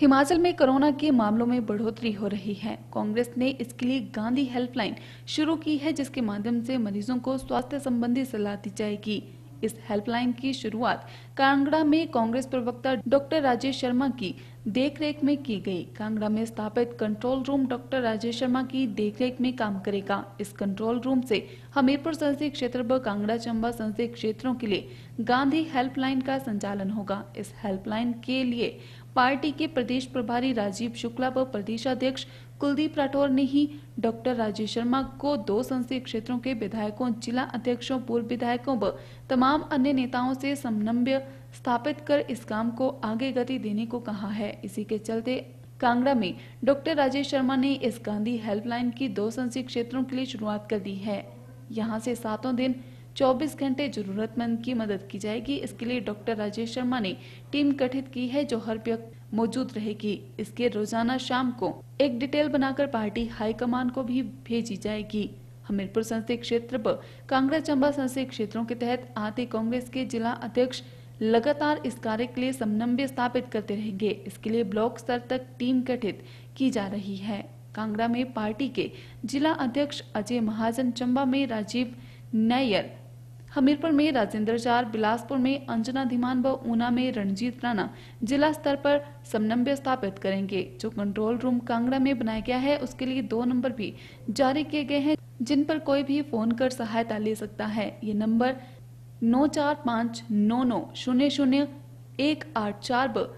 हिमाचल में कोरोना के मामलों में बढ़ोतरी हो रही है कांग्रेस ने इसके लिए गांधी हेल्पलाइन शुरू की है जिसके माध्यम से मरीजों को स्वास्थ्य संबंधी सलाह दी जाएगी इस हेल्पलाइन की शुरुआत कांगड़ा में कांग्रेस प्रवक्ता डॉक्टर राजेश शर्मा की देखरेख में की गई कांगड़ा में स्थापित control room doctor Rajesh Sharma की देखरेख में काम करेगा इस कंट्रोल रूम से हमीरपुर संसदीय क्षेत्र व कांगड़ा चंबा संसदीय क्षेत्रों के लिए गांधी हेल्पलाइन का संचालन होगा इस हेल्पलाइन के लिए पार्टी के प्रदेश प्रभारी राजीव शुक्ला व प्रदेशाध्यक्ष कुलदीप राठौर ने ही डॉक्टर राजेश शर्मा को दो संसदीय क्षेत्रों के विधायकों जिला अध्यक्षों पूर्व विधायकों व तमाम अन्य नेताओं से समन्वय स्थापित कर इस काम को आगे गति देने को कहा है इसी के चलते कांगड़ा में डॉक्टर राजेश शर्मा ने इस गांधी हेल्पलाइन की दो संसदीय क्षेत्रों के लिए शुरुआत कर दी है यहाँ से सातों दिन 24 घंटे जरूरतमंद की मदद की जाएगी इसके लिए डॉक्टर राजेश शर्मा ने टीम गठित की है जो हर व्यक्ति मौजूद रहेगी इसके रोजाना शाम को एक डिटेल बनाकर पार्टी हाईकमान को भी भेजी जाएगी हमीरपुर संसदीय क्षेत्र पर कांगड़ा चंबा संसदीय क्षेत्रों के तहत आते कांग्रेस के जिला अध्यक्ष लगातार इस कार्य के लिए समन्वय स्थापित करते रहेंगे इसके लिए ब्लॉक स्तर तक टीम गठित की जा रही है कांगड़ा में पार्टी के जिला अध्यक्ष अजय महाजन चंबा में राजीव नायर हमीरपुर में राजेंद्र चार बिलासपुर में अंजना धीमान व ऊना में रणजीत राणा जिला स्तर पर समन्वय स्थापित करेंगे जो कंट्रोल रूम कांगड़ा में बनाया गया है उसके लिए दो नंबर भी जारी किए गए हैं जिन पर कोई भी फोन कर सहायता ले सकता है ये नंबर नौ चार पाँच नौ नौ शून्य शून्य एक आठ चार ब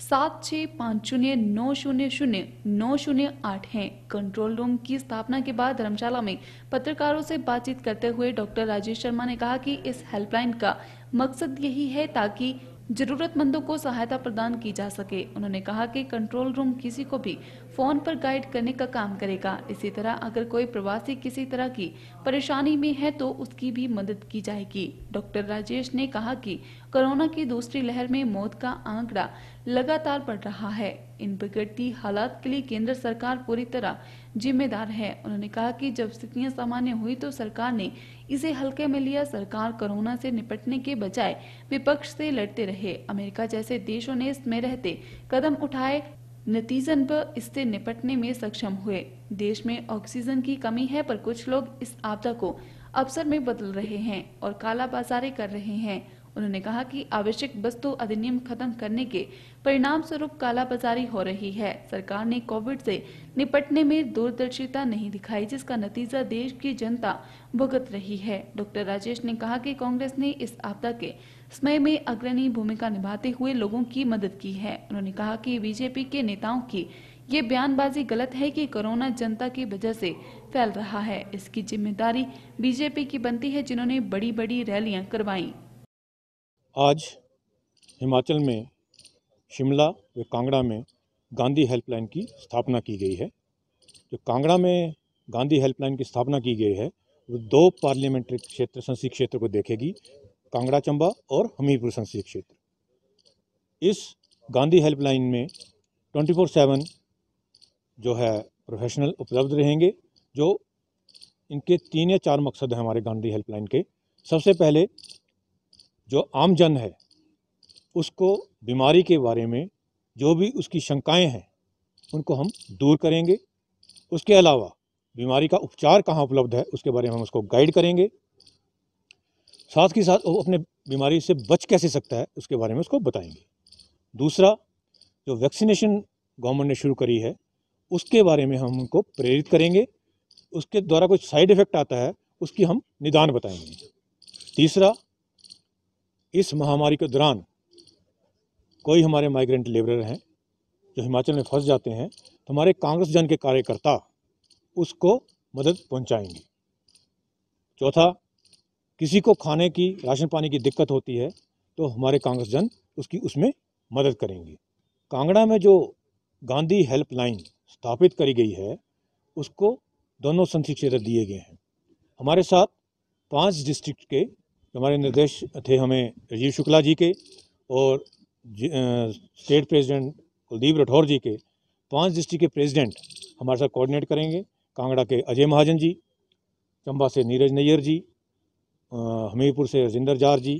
सात छः पाँच शून्य नौ शून्य शून्य नौ शून्य आठ है कंट्रोल रूम की स्थापना के बाद धर्मशाला में पत्रकारों से बातचीत करते हुए डॉक्टर राजेश शर्मा ने कहा कि इस हेल्पलाइन का मकसद यही है ताकि जरूरतमंदों को सहायता प्रदान की जा सके उन्होंने कहा कि कंट्रोल रूम किसी को भी फोन पर गाइड करने का काम करेगा इसी तरह अगर कोई प्रवासी किसी तरह की परेशानी में है तो उसकी भी मदद की जाएगी डॉक्टर राजेश ने कहा कि कोरोना की दूसरी लहर में मौत का आंकड़ा लगातार बढ़ रहा है इन बिगड़ती हालात के लिए केंद्र सरकार पूरी तरह जिम्मेदार है उन्होंने कहा कि जब स्थितियां सामान्य हुई तो सरकार ने इसे हल्के में लिया सरकार कोरोना से निपटने के बजाय विपक्ष से लड़ते रहे अमेरिका जैसे देशों ने इसमें रहते कदम उठाए नतीजन पर इससे निपटने में सक्षम हुए देश में ऑक्सीजन की कमी है पर कुछ लोग इस आपदा को अवसर में बदल रहे हैं और काला बाजारी कर रहे हैं उन्होंने कहा कि आवश्यक वस्तु अधिनियम खत्म करने के परिणाम स्वरूप काला बाजारी हो रही है सरकार ने कोविड से निपटने में दूरदर्शिता नहीं दिखाई जिसका नतीजा देश की जनता भुगत रही है डॉक्टर राजेश ने कहा कि कांग्रेस ने इस आपदा के समय में अग्रणी भूमिका निभाते हुए लोगों की मदद की है उन्होंने कहा कि बीजेपी के नेताओं की ये बयानबाजी गलत है कि कोरोना जनता की वजह से फैल रहा है इसकी जिम्मेदारी बीजेपी की बनती है जिन्होंने बड़ी बड़ी रैलियां करवाई आज हिमाचल में शिमला व कांगड़ा में गांधी हेल्पलाइन की स्थापना की गई है जो कांगड़ा में गांधी हेल्पलाइन की स्थापना की गई है वो दो पार्लियामेंट्री क्षेत्र संसदीय क्षेत्र को देखेगी कांगड़ा चंबा और हमीरपुर संसदीय क्षेत्र इस गांधी हेल्पलाइन में 24/7 जो है प्रोफेशनल उपलब्ध रहेंगे जो इनके तीन या चार मकसद हैं हमारे गांधी हेल्पलाइन के सबसे पहले जो आम जन है उसको बीमारी के बारे में जो भी उसकी शंकाएं हैं उनको हम दूर करेंगे उसके अलावा बीमारी का उपचार कहाँ उपलब्ध है उसके बारे में हम उसको गाइड करेंगे साथ ही साथ वो अपने बीमारी से बच कैसे सकता है उसके बारे में उसको बताएंगे दूसरा जो वैक्सीनेशन गवर्नमेंट ने शुरू करी है उसके बारे में हम उनको प्रेरित करेंगे उसके द्वारा कोई साइड इफ़ेक्ट आता है उसकी हम निदान बताएंगे तीसरा इस महामारी के दौरान कोई हमारे माइग्रेंट लेबर हैं जो हिमाचल में फंस जाते हैं तो हमारे कांग्रेस जन के कार्यकर्ता उसको मदद पहुंचाएंगे चौथा किसी को खाने की राशन पानी की दिक्कत होती है तो हमारे कांग्रेसजन उसकी उसमें मदद करेंगे कांगड़ा में जो गांधी हेल्पलाइन स्थापित करी गई है उसको दोनों संसदीय क्षेत्र दिए गए हैं हमारे साथ पांच डिस्ट्रिक्ट के हमारे निर्देश थे हमें राजीव शुक्ला जी के और स्टेट प्रेसिडेंट कुलदीप राठौर जी के पांच डिस्ट्रिक्ट के प्रेसिडेंट हमारे साथ कोऑर्डिनेट करेंगे कांगड़ा के अजय महाजन जी चंबा से नीरज नैयर जी हमीरपुर से रजिंदर जार जी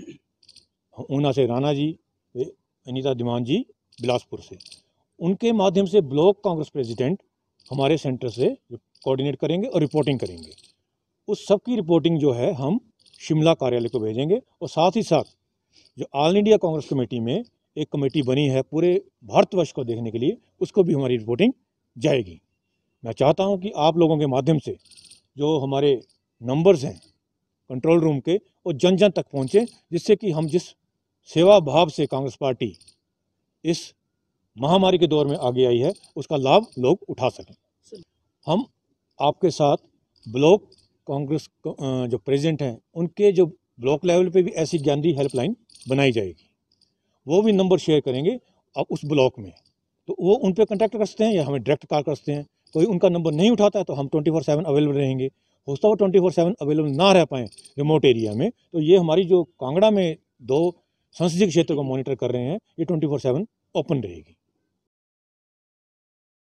ऊना से राणा जी अनीता दीवान जी बिलासपुर से उनके माध्यम से ब्लॉक कांग्रेस प्रेसिडेंट हमारे सेंटर से कोऑर्डिनेट करेंगे और रिपोर्टिंग करेंगे उस सब की रिपोर्टिंग जो है हम शिमला कार्यालय को भेजेंगे और साथ ही साथ जो ऑल इंडिया कांग्रेस कमेटी में एक कमेटी बनी है पूरे भारतवर्ष को देखने के लिए उसको भी हमारी रिपोर्टिंग जाएगी मैं चाहता हूं कि आप लोगों के माध्यम से जो हमारे नंबर्स हैं कंट्रोल रूम के और जन जन तक पहुँचें जिससे कि हम जिस सेवा भाव से कांग्रेस पार्टी इस महामारी के दौर में आगे आई है उसका लाभ लोग उठा सकें हम आपके साथ ब्लॉक कांग्रेस जो प्रेजिडेंट हैं उनके जो ब्लॉक लेवल पे भी ऐसी गांधी हेल्पलाइन बनाई जाएगी वो भी नंबर शेयर करेंगे अब उस ब्लॉक में तो वो उन पर कंटेक्ट कर सकते हैं या हमें डायरेक्ट कॉल कर सकते हैं कोई उनका नंबर नहीं उठाता है तो हम ट्वेंटी फोर सेवन अवेलेबल रहेंगे हो सकता है वो ट्वेंटी फोर सेवन अवेलेबल ना रह पाएँ रिमोट एरिया में तो ये हमारी जो कांगड़ा में दो संसदीय क्षेत्र को मॉनिटर कर रहे हैं ये ट्वेंटी फोर सेवन ओपन रहेगी